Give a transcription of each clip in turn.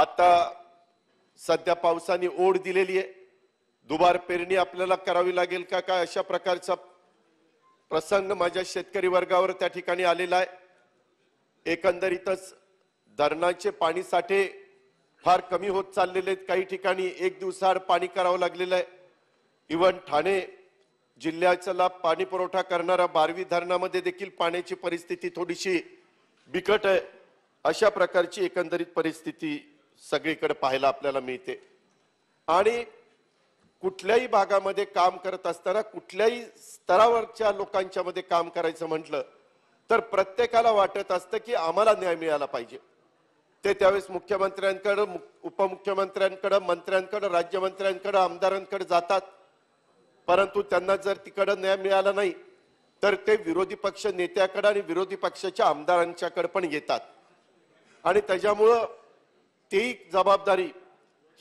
आता सध्या पावसाने ओढ दिलेली आहे दुबार पेरणी आपल्याला करावी लागेल का काय अशा प्रकारचा प्रसंग माझ्या शेतकरी वर्गावर त्या ठिकाणी आलेला आहे एकंदरीतच धरणाचे पाणी साठे फार कमी होत चाललेले आहेत काही ठिकाणी एक दिवसाआड पाणी करावं लागलेलं आहे इवन ठाणे जिल्ह्याचा पाणी पुरवठा करणारा बारवी धरणामध्ये देखील पाण्याची परिस्थिती थोडीशी बिकट आहे अशा प्रकारची एकंदरीत परिस्थिती सगळीकडे पाहायला आपल्याला मिळते आणि कुठल्याही भागामध्ये काम करत असताना कुठल्याही स्तरावरच्या लोकांच्या मध्ये काम करायचं म्हटलं तर प्रत्येकाला वाटत असतं की आम्हाला न्याय मिळाला पाहिजे ते त्यावेळेस मुख्यमंत्र्यांकडं उपमुख्यमंत्र्यांकडं मंत्र्यांकडं राज्यमंत्र्यांकडं आमदारांकडे जातात परंतु त्यांना जर तिकडं न्याय मिळाला नाही तर ते विरोधी पक्ष नेत्याकडं आणि विरोधी पक्षाच्या आमदारांच्याकडे पण येतात आणि त्याच्यामुळं ती जबाबदारी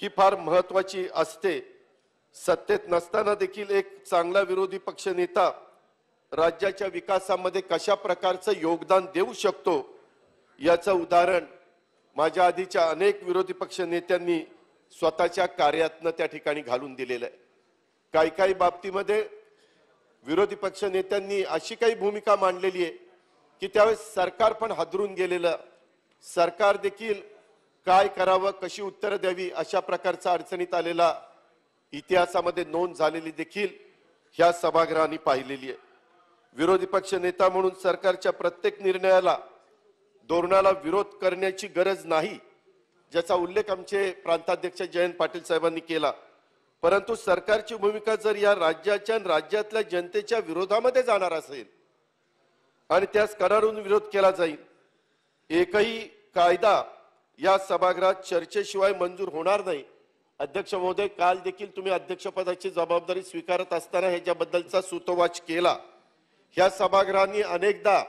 ही फार महत्वाची असते सत्तेत नसताना देखील एक चांगला विरोधी पक्ष नेता राज्याच्या विकासामध्ये कशा प्रकारचं योगदान देऊ शकतो याचं उदाहरण माझ्या आधीच्या अनेक विरोधी पक्ष नेत्यांनी स्वतःच्या कार्यातनं त्या ठिकाणी घालून दिलेलं आहे काही काही बाबतीमध्ये विरोधी पक्ष नेत्यांनी अशी काही भूमिका मांडलेली आहे की त्यावेळेस सरकार पण हादरून गेलेलं सरकार देखील काय करावं कशी उत्तरं द्यावी अशा प्रकारचा अडचणीत आलेला इतिहासामध्ये नोंद झालेली देखील ह्या सभागृहाने पाहिलेली आहे विरोधी पक्ष नेता म्हणून सरकारच्या प्रत्येक निर्णयाला धोरणाला विरोध करण्याची गरज नाही ज्याचा उल्लेख आमचे प्रांताध्यक्ष जयंत पाटील साहेबांनी केला परंतु सरकारची भूमिका जर या राज्याच्या राज्यातल्या जनतेच्या विरोधामध्ये जाणार असेल आणि त्यास करारून विरोध केला जाईल एकही कायदा या सभागृहात चर्चेशिवाय मंजूर होणार नाही अध्यक्ष महोदय काल देखील तुम्ही अध्यक्षपदाची जबाबदारी स्वीकारत असताना ह्याच्याबद्दलचा सूतोवाच केला ह्या सभागृहांनी अनेकदा